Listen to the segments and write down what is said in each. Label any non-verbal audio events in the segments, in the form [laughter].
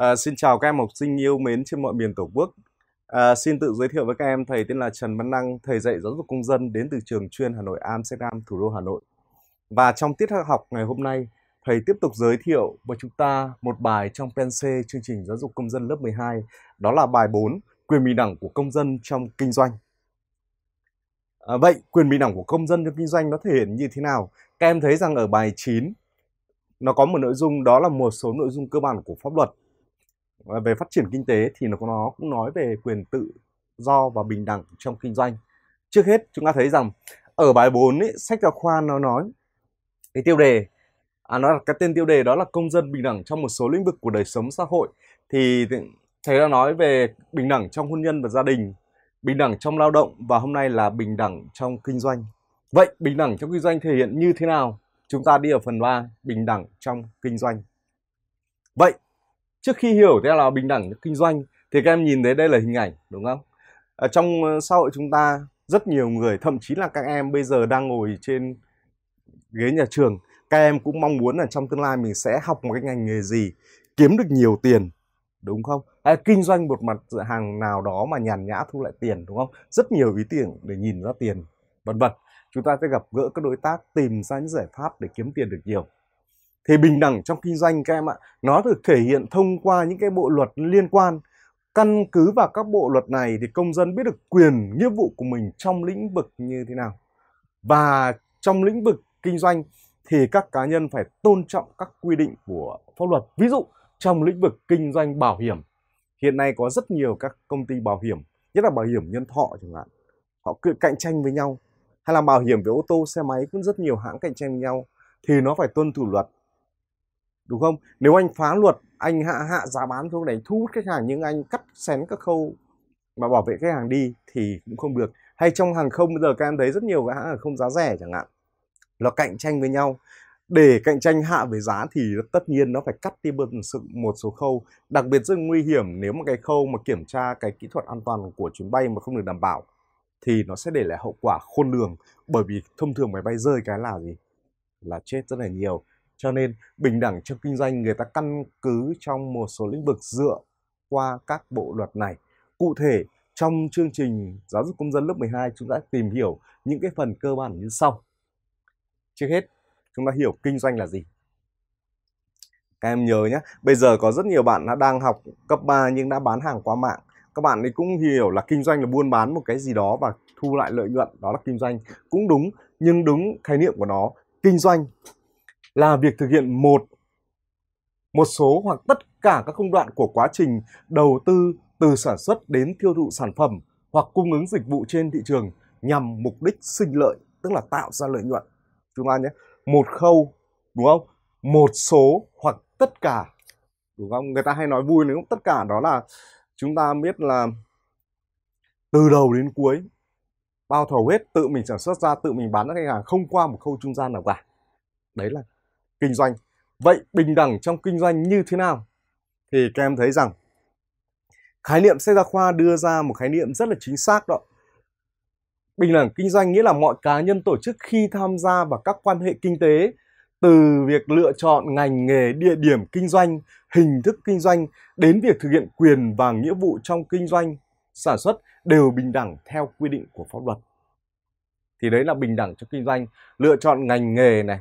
À, xin chào các em học sinh yêu mến trên mọi miền Tổ quốc. À, xin tự giới thiệu với các em thầy tên là Trần Văn Năng, thầy dạy giáo dục công dân đến từ trường chuyên Hà Nội Amsterdam, thủ đô Hà Nội. Và trong tiết học ngày hôm nay, thầy tiếp tục giới thiệu với chúng ta một bài trong Pense chương trình giáo dục công dân lớp 12, đó là bài 4, quyền bình đẳng của công dân trong kinh doanh. À, vậy quyền bình đẳng của công dân trong kinh doanh nó thể hiện như thế nào? Các em thấy rằng ở bài 9 nó có một nội dung đó là một số nội dung cơ bản của pháp luật về phát triển kinh tế thì nó cũng nói về quyền tự do và bình đẳng trong kinh doanh trước hết chúng ta thấy rằng ở bài 4 ấy, sách giáo khoa nó nói cái tiêu đề à, nó là cái tên tiêu đề đó là công dân bình đẳng trong một số lĩnh vực của đời sống xã hội thì thầy đã nói về bình đẳng trong hôn nhân và gia đình bình đẳng trong lao động và hôm nay là bình đẳng trong kinh doanh vậy bình đẳng trong kinh doanh thể hiện như thế nào chúng ta đi ở phần 3 bình đẳng trong kinh doanh vậy trước khi hiểu thế là bình đẳng kinh doanh thì các em nhìn thấy đây là hình ảnh đúng không ở trong ờ, xã hội chúng ta rất nhiều người thậm chí là các em bây giờ đang ngồi trên ghế nhà trường các em cũng mong muốn là trong tương lai mình sẽ học một cái ngành nghề gì kiếm được nhiều tiền đúng không hay kinh doanh một mặt hàng nào đó mà nhàn nhã thu lại tiền đúng không rất nhiều ý tưởng để nhìn ra tiền vân vân chúng ta sẽ gặp gỡ các đối tác tìm ra những giải pháp để kiếm tiền được nhiều thì bình đẳng trong kinh doanh các em ạ nó được thể hiện thông qua những cái bộ luật liên quan căn cứ vào các bộ luật này thì công dân biết được quyền nghĩa vụ của mình trong lĩnh vực như thế nào và trong lĩnh vực kinh doanh thì các cá nhân phải tôn trọng các quy định của pháp luật ví dụ trong lĩnh vực kinh doanh bảo hiểm hiện nay có rất nhiều các công ty bảo hiểm nhất là bảo hiểm nhân thọ chẳng hạn họ cạnh tranh với nhau hay là bảo hiểm về ô tô xe máy cũng rất nhiều hãng cạnh tranh với nhau thì nó phải tuân thủ luật đúng không nếu anh phá luật anh hạ hạ giá bán xuống để thu hút khách hàng nhưng anh cắt xén các khâu mà bảo vệ khách hàng đi thì cũng không được hay trong hàng không bây giờ các em thấy rất nhiều các hãng hàng không giá rẻ chẳng hạn nó cạnh tranh với nhau để cạnh tranh hạ về giá thì tất nhiên nó phải cắt đi một số khâu đặc biệt rất nguy hiểm nếu mà cái khâu mà kiểm tra cái kỹ thuật an toàn của chuyến bay mà không được đảm bảo thì nó sẽ để lại hậu quả khôn lường bởi vì thông thường máy bay rơi cái là gì là chết rất là nhiều cho nên bình đẳng trong kinh doanh người ta căn cứ trong một số lĩnh vực dựa qua các bộ luật này cụ thể trong chương trình giáo dục công dân lớp 12 chúng ta tìm hiểu những cái phần cơ bản như sau trước hết chúng ta hiểu kinh doanh là gì các em nhớ nhé bây giờ có rất nhiều bạn đã đang học cấp 3 nhưng đã bán hàng qua mạng các bạn ấy cũng hiểu là kinh doanh là buôn bán một cái gì đó và thu lại lợi nhuận đó là kinh doanh cũng đúng nhưng đúng khái niệm của nó kinh doanh là việc thực hiện một một số hoặc tất cả các công đoạn của quá trình đầu tư từ sản xuất đến tiêu thụ sản phẩm hoặc cung ứng dịch vụ trên thị trường nhằm mục đích sinh lợi tức là tạo ra lợi nhuận chúng ta nhé một khâu đúng không một số hoặc tất cả đúng không người ta hay nói vui nếu tất cả đó là chúng ta biết là từ đầu đến cuối bao thầu hết tự mình sản xuất ra tự mình bán cho khách hàng không qua một khâu trung gian nào cả đấy là kinh doanh vậy bình đẳng trong kinh doanh như thế nào thì các em thấy rằng khái niệm sách giáo khoa đưa ra một khái niệm rất là chính xác đó bình đẳng kinh doanh nghĩa là mọi cá nhân tổ chức khi tham gia vào các quan hệ kinh tế từ việc lựa chọn ngành nghề địa điểm kinh doanh hình thức kinh doanh đến việc thực hiện quyền và nghĩa vụ trong kinh doanh sản xuất đều bình đẳng theo quy định của pháp luật thì đấy là bình đẳng trong kinh doanh lựa chọn ngành nghề này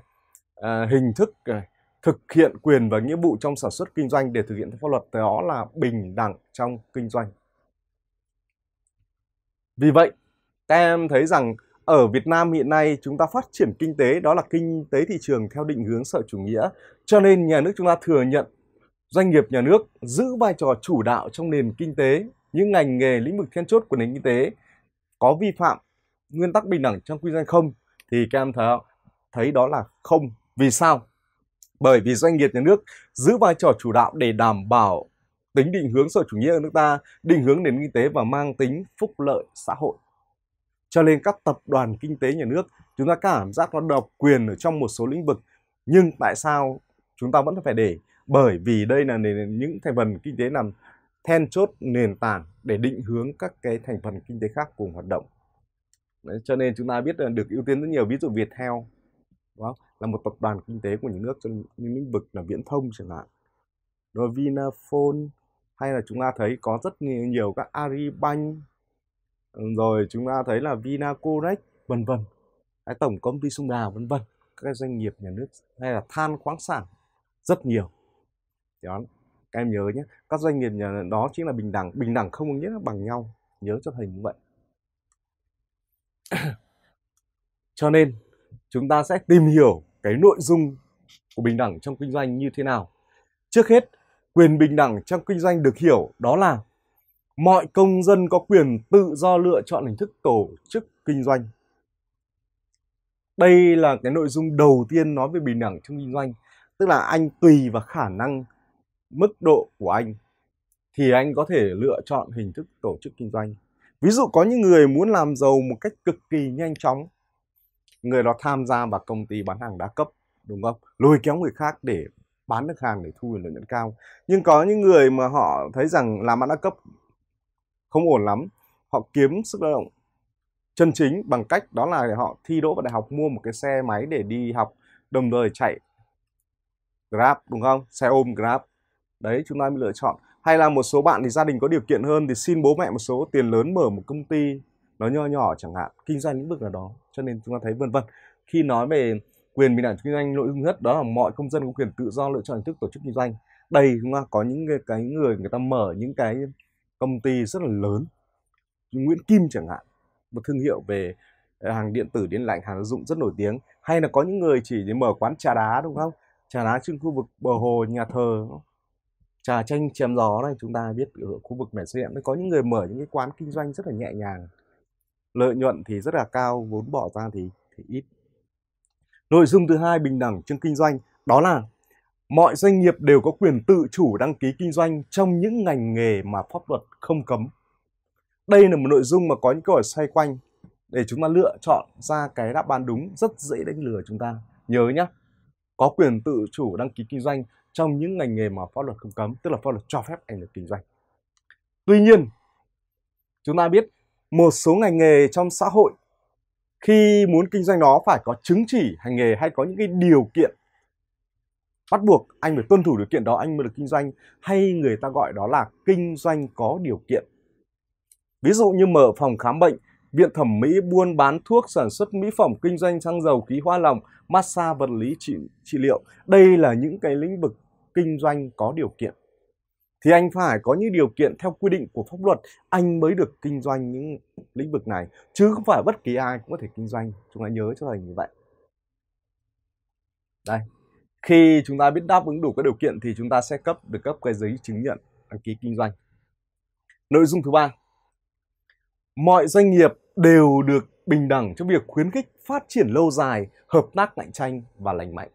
Ờ, hình thức ờ, thực hiện quyền và nghĩa vụ trong sản xuất kinh doanh để thực hiện theo pháp luật đó là bình đẳng trong kinh doanh. Vì vậy, các em thấy rằng ở Việt Nam hiện nay chúng ta phát triển kinh tế đó là kinh tế thị trường theo định hướng sợ chủ nghĩa. Cho nên nhà nước chúng ta thừa nhận doanh nghiệp nhà nước giữ vai trò chủ đạo trong nền kinh tế, những ngành nghề lĩnh vực then chốt của nền kinh tế có vi phạm nguyên tắc bình đẳng trong kinh doanh không thì các em thấy, thấy đó là không vì sao? Bởi vì doanh nghiệp nhà nước giữ vai trò chủ đạo để đảm bảo tính định hướng sở chủ nghĩa ở nước ta, định hướng nền kinh tế và mang tính phúc lợi xã hội. Cho nên các tập đoàn kinh tế nhà nước chúng ta cảm giác nó độc quyền ở trong một số lĩnh vực nhưng tại sao chúng ta vẫn phải để bởi vì đây là những thành phần kinh tế nằm then chốt nền tảng để định hướng các cái thành phần kinh tế khác cùng hoạt động Đấy, cho nên chúng ta biết được ưu tiên rất nhiều ví dụ Viettel đúng không? là một tập đoàn kinh tế của những nước trong những lĩnh vực là viễn thông chẳng hạn rồi Vinaphone hay là chúng ta thấy có rất nhiều, nhiều các Aribank ừ, rồi chúng ta thấy là Vinacorex vân vân cái tổng công ty sông đà vân vân các doanh nghiệp nhà nước hay là than khoáng sản rất nhiều đó các em nhớ nhé các doanh nghiệp nhà đó chính là bình đẳng bình đẳng không có nghĩa là bằng nhau nhớ cho thầy như vậy [coughs] cho nên chúng ta sẽ tìm hiểu cái nội dung của bình đẳng trong kinh doanh như thế nào. Trước hết, quyền bình đẳng trong kinh doanh được hiểu đó là mọi công dân có quyền tự do lựa chọn hình thức tổ chức kinh doanh. Đây là cái nội dung đầu tiên nói về bình đẳng trong kinh doanh, tức là anh tùy vào khả năng mức độ của anh thì anh có thể lựa chọn hình thức tổ chức kinh doanh. Ví dụ có những người muốn làm giàu một cách cực kỳ nhanh chóng người đó tham gia vào công ty bán hàng đa cấp đúng không lôi kéo người khác để bán được hàng để thu được lợi nhuận cao nhưng có những người mà họ thấy rằng làm ăn đa cấp không ổn lắm họ kiếm sức lao động chân chính bằng cách đó là họ thi đỗ vào đại học mua một cái xe máy để đi học đồng thời chạy grab đúng không xe ôm grab đấy chúng ta mới lựa chọn hay là một số bạn thì gia đình có điều kiện hơn thì xin bố mẹ một số tiền lớn mở một công ty nó nho nhỏ chẳng hạn kinh doanh lĩnh vực nào đó cho nên chúng ta thấy vân vân khi nói về quyền bình đẳng kinh doanh nội dung nhất đó là mọi công dân có quyền tự do lựa chọn hình thức tổ chức kinh doanh đây chúng ta có những cái người người ta mở những cái công ty rất là lớn như Nguyễn Kim chẳng hạn một thương hiệu về ờ, hàng điện tử điện lạnh hàng gia dụng rất nổi tiếng hay là có những người chỉ để mở quán trà đá đúng không trà đá trên khu vực bờ hồ nhà thờ trà chanh chém gió này chúng ta biết ở khu vực mẻ xe có những người mở những cái quán kinh doanh rất là nhẹ nhàng lợi nhuận thì rất là cao vốn bỏ ra thì, thì ít nội dung thứ hai bình đẳng trong kinh doanh đó là mọi doanh nghiệp đều có quyền tự chủ đăng ký kinh doanh trong những ngành nghề mà pháp luật không cấm đây là một nội dung mà có những câu hỏi xoay quanh để chúng ta lựa chọn ra cái đáp án đúng rất dễ đánh lừa chúng ta nhớ nhé có quyền tự chủ đăng ký kinh doanh trong những ngành nghề mà pháp luật không cấm tức là pháp luật cho phép anh được kinh doanh tuy nhiên chúng ta biết một số ngành nghề trong xã hội khi muốn kinh doanh nó phải có chứng chỉ hành nghề hay có những cái điều kiện bắt buộc anh phải tuân thủ điều kiện đó anh mới được kinh doanh hay người ta gọi đó là kinh doanh có điều kiện ví dụ như mở phòng khám bệnh viện thẩm mỹ buôn bán thuốc sản xuất mỹ phẩm kinh doanh xăng dầu khí hoa lòng massage vật lý trị, trị liệu đây là những cái lĩnh vực kinh doanh có điều kiện thì anh phải có những điều kiện theo quy định của pháp luật anh mới được kinh doanh những lĩnh vực này chứ không phải bất kỳ ai cũng có thể kinh doanh chúng ta nhớ cho thành như vậy đây khi chúng ta biết đáp ứng đủ các điều kiện thì chúng ta sẽ cấp được cấp cái giấy chứng nhận đăng ký kinh doanh nội dung thứ ba mọi doanh nghiệp đều được bình đẳng trong việc khuyến khích phát triển lâu dài hợp tác cạnh tranh và lành mạnh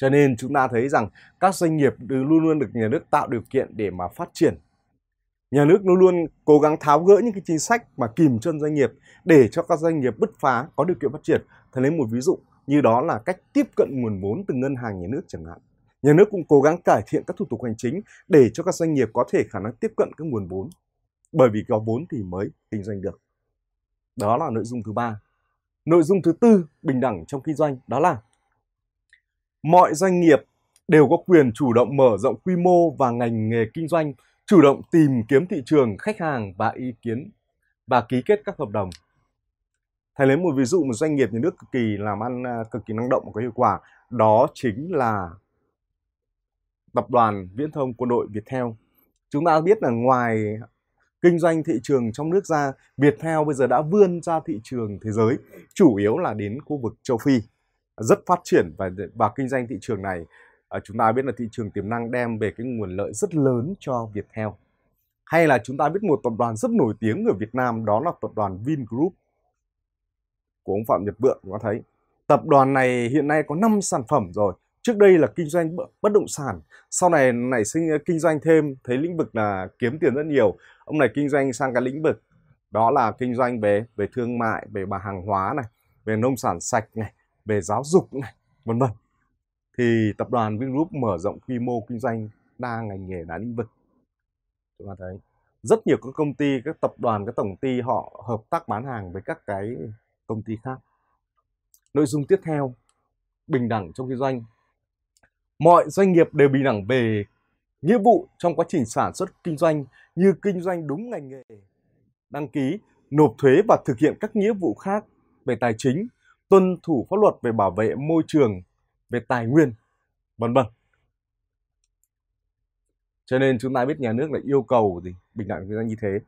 cho nên chúng ta thấy rằng các doanh nghiệp luôn luôn được nhà nước tạo điều kiện để mà phát triển. Nhà nước luôn luôn cố gắng tháo gỡ những cái chính sách mà kìm chân doanh nghiệp để cho các doanh nghiệp bứt phá có điều kiện phát triển. Thế lấy một ví dụ như đó là cách tiếp cận nguồn vốn từ ngân hàng nhà nước chẳng hạn. Nhà nước cũng cố gắng cải thiện các thủ tục hành chính để cho các doanh nghiệp có thể khả năng tiếp cận các nguồn vốn. Bởi vì có vốn thì mới kinh doanh được. Đó là nội dung thứ ba. Nội dung thứ tư bình đẳng trong kinh doanh đó là mọi doanh nghiệp đều có quyền chủ động mở rộng quy mô và ngành nghề kinh doanh, chủ động tìm kiếm thị trường, khách hàng và ý kiến và ký kết các hợp đồng. Thầy lấy một ví dụ một doanh nghiệp nhà nước cực kỳ làm ăn à, cực kỳ năng động và có hiệu quả, đó chính là tập đoàn Viễn thông Quân đội Viettel. Chúng ta biết là ngoài kinh doanh thị trường trong nước ra, Viettel bây giờ đã vươn ra thị trường thế giới, chủ yếu là đến khu vực châu Phi rất phát triển và và kinh doanh thị trường này ờ, chúng ta biết là thị trường tiềm năng đem về cái nguồn lợi rất lớn cho Viettel hay là chúng ta biết một tập đoàn rất nổi tiếng ở Việt Nam đó là tập đoàn Vingroup của ông Phạm Nhật Vượng có thấy tập đoàn này hiện nay có 5 sản phẩm rồi trước đây là kinh doanh bất động sản sau này nảy sinh ờ, kinh doanh thêm thấy lĩnh vực là kiếm tiền rất nhiều ông này kinh doanh sang cái lĩnh vực đó là kinh doanh về về thương mại về bà hàng hóa này về nông sản sạch này về giáo dục này vân vân thì tập đoàn Vingroup mở rộng quy mô kinh doanh đa ngành nghề đa lĩnh vực chúng ta thấy rất nhiều các công ty các tập đoàn các tổng ty họ hợp tác bán hàng với các cái công ty khác nội dung tiếp theo bình đẳng trong kinh doanh mọi doanh nghiệp đều bình đẳng về nghĩa vụ trong quá trình sản xuất kinh doanh như kinh doanh đúng ngành nghề đăng ký nộp thuế và thực hiện các nghĩa vụ khác về tài chính tuân thủ pháp luật về bảo vệ môi trường, về tài nguyên, vân vân. Cho nên chúng ta biết nhà nước là yêu cầu gì bình đẳng chúng ta như thế.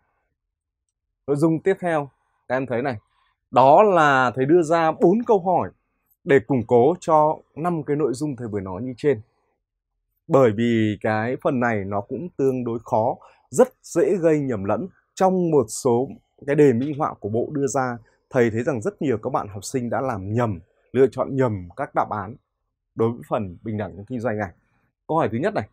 Nội dung tiếp theo các em thấy này, đó là thầy đưa ra bốn câu hỏi để củng cố cho năm cái nội dung thầy vừa nói như trên. Bởi vì cái phần này nó cũng tương đối khó, rất dễ gây nhầm lẫn trong một số cái đề minh họa của bộ đưa ra thầy thấy rằng rất nhiều các bạn học sinh đã làm nhầm, lựa chọn nhầm các đáp án đối với phần bình đẳng trong kinh doanh này. Câu hỏi thứ nhất này.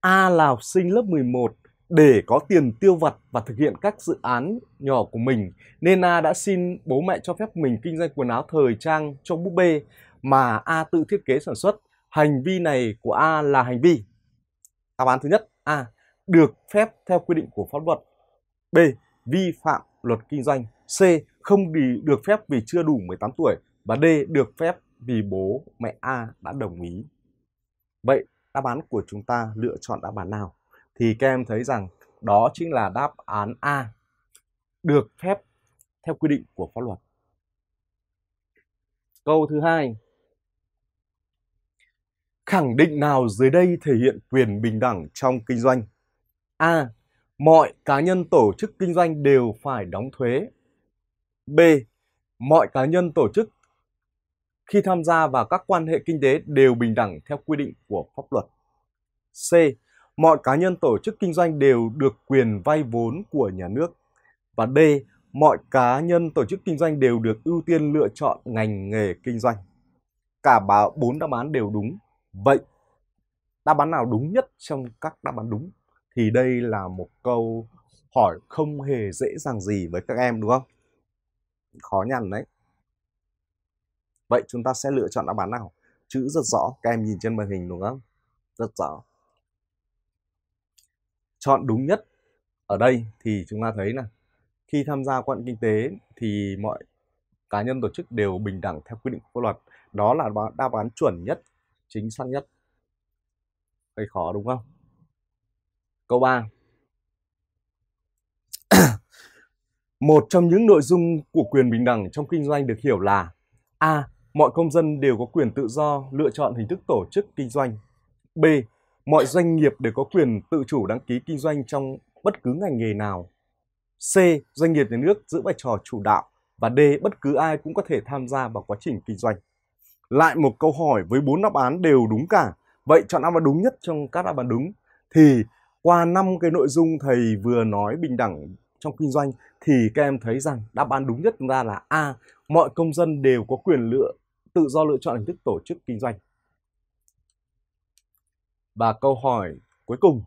A là học sinh lớp 11 để có tiền tiêu vặt và thực hiện các dự án nhỏ của mình nên A đã xin bố mẹ cho phép mình kinh doanh quần áo thời trang cho búp bê mà A tự thiết kế sản xuất. Hành vi này của A là hành vi. Đáp án thứ nhất A. Được phép theo quy định của pháp luật. B. Vi phạm luật kinh doanh, C không đi được phép vì chưa đủ 18 tuổi và D được phép vì bố mẹ A đã đồng ý. Vậy đáp án của chúng ta lựa chọn đáp án nào? Thì các em thấy rằng đó chính là đáp án A được phép theo quy định của pháp luật. Câu thứ hai. Khẳng định nào dưới đây thể hiện quyền bình đẳng trong kinh doanh? A. Mọi cá nhân tổ chức kinh doanh đều phải đóng thuế. B. Mọi cá nhân tổ chức khi tham gia vào các quan hệ kinh tế đều bình đẳng theo quy định của pháp luật. C. Mọi cá nhân tổ chức kinh doanh đều được quyền vay vốn của nhà nước. Và D. Mọi cá nhân tổ chức kinh doanh đều được ưu tiên lựa chọn ngành nghề kinh doanh. Cả bốn đáp án đều đúng. Vậy, đáp án nào đúng nhất trong các đáp án đúng? thì đây là một câu hỏi không hề dễ dàng gì với các em đúng không? Khó nhằn đấy. Vậy chúng ta sẽ lựa chọn đáp án nào? Chữ rất rõ, các em nhìn trên màn hình đúng không? Rất rõ. Chọn đúng nhất ở đây thì chúng ta thấy là khi tham gia quan kinh tế thì mọi cá nhân tổ chức đều bình đẳng theo quy định của pháp luật. Đó là đáp án chuẩn nhất, chính xác nhất. Hơi khó đúng không? Câu 3 [coughs] Một trong những nội dung của quyền bình đẳng trong kinh doanh được hiểu là A. Mọi công dân đều có quyền tự do lựa chọn hình thức tổ chức kinh doanh. B. Mọi doanh nghiệp đều có quyền tự chủ đăng ký kinh doanh trong bất cứ ngành nghề nào. C. Doanh nghiệp nhà nước giữ vai trò chủ đạo và D. Bất cứ ai cũng có thể tham gia vào quá trình kinh doanh. Lại một câu hỏi với bốn đáp án đều đúng cả. Vậy chọn đáp án đúng nhất trong các đáp án đúng thì qua năm cái nội dung thầy vừa nói bình đẳng trong kinh doanh thì các em thấy rằng đáp án đúng nhất chúng ta là a mọi công dân đều có quyền lựa tự do lựa chọn hình thức tổ chức kinh doanh và câu hỏi cuối cùng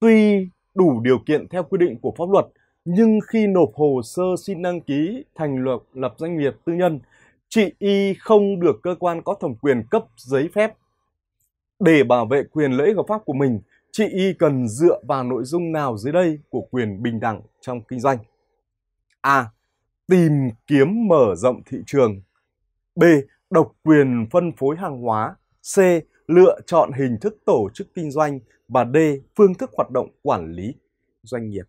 tuy đủ điều kiện theo quy định của pháp luật nhưng khi nộp hồ sơ xin đăng ký thành lập lập doanh nghiệp tư nhân chị y không được cơ quan có thẩm quyền cấp giấy phép để bảo vệ quyền lợi hợp pháp của mình chị y cần dựa vào nội dung nào dưới đây của quyền bình đẳng trong kinh doanh? A. Tìm kiếm mở rộng thị trường. B. Độc quyền phân phối hàng hóa. C. Lựa chọn hình thức tổ chức kinh doanh. Và D. Phương thức hoạt động quản lý doanh nghiệp.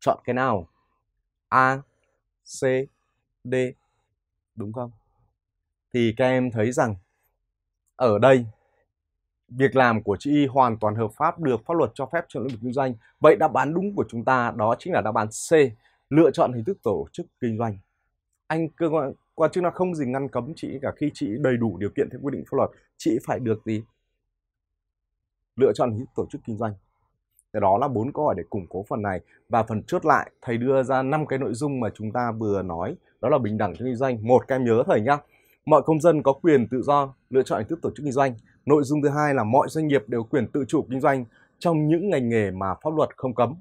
Chọn cái nào? A, C, D. Đúng không? Thì các em thấy rằng ở đây việc làm của chị Y hoàn toàn hợp pháp được pháp luật cho phép trong lĩnh vực kinh doanh. Vậy đáp án đúng của chúng ta đó chính là đáp án C, lựa chọn hình thức tổ chức kinh doanh. Anh cơ quan, quan chức năng không gì ngăn cấm chị cả khi chị đầy đủ điều kiện theo quy định pháp luật, chị phải được gì? Lựa chọn hình thức tổ chức kinh doanh. Thế đó là bốn câu hỏi để củng cố phần này và phần chốt lại thầy đưa ra năm cái nội dung mà chúng ta vừa nói đó là bình đẳng trong kinh doanh một các em nhớ thầy nhá mọi công dân có quyền tự do lựa chọn hình thức tổ chức kinh doanh Nội dung thứ hai là mọi doanh nghiệp đều quyền tự chủ kinh doanh trong những ngành nghề mà pháp luật không cấm.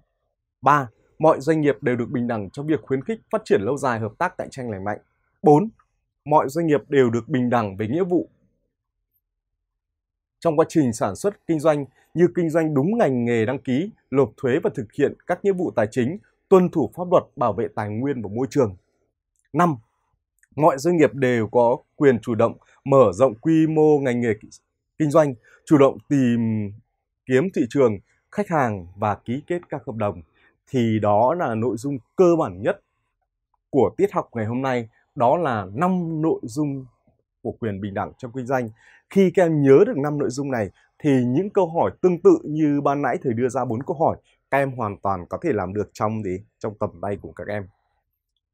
3. Mọi doanh nghiệp đều được bình đẳng trong việc khuyến khích phát triển lâu dài hợp tác cạnh tranh lành mạnh. 4. Mọi doanh nghiệp đều được bình đẳng về nghĩa vụ trong quá trình sản xuất kinh doanh như kinh doanh đúng ngành nghề đăng ký, nộp thuế và thực hiện các nghĩa vụ tài chính, tuân thủ pháp luật bảo vệ tài nguyên và môi trường. 5. Mọi doanh nghiệp đều có quyền chủ động mở rộng quy mô ngành nghề kinh doanh, chủ động tìm kiếm thị trường, khách hàng và ký kết các hợp đồng thì đó là nội dung cơ bản nhất của tiết học ngày hôm nay đó là năm nội dung của quyền bình đẳng trong kinh doanh khi các em nhớ được năm nội dung này thì những câu hỏi tương tự như ban nãy thầy đưa ra bốn câu hỏi các em hoàn toàn có thể làm được trong gì trong tầm tay của các em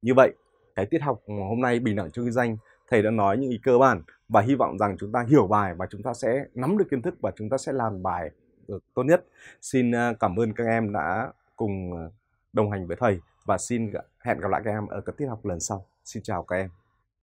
như vậy cái tiết học hôm nay bình đẳng trong kinh doanh thầy đã nói những ý cơ bản và hy vọng rằng chúng ta hiểu bài và chúng ta sẽ nắm được kiến thức và chúng ta sẽ làm bài được tốt nhất. Xin à, cảm ơn các em đã cùng à, đồng hành với thầy và xin hẹn gặp lại các em ở các tiết học lần sau. Xin chào các em.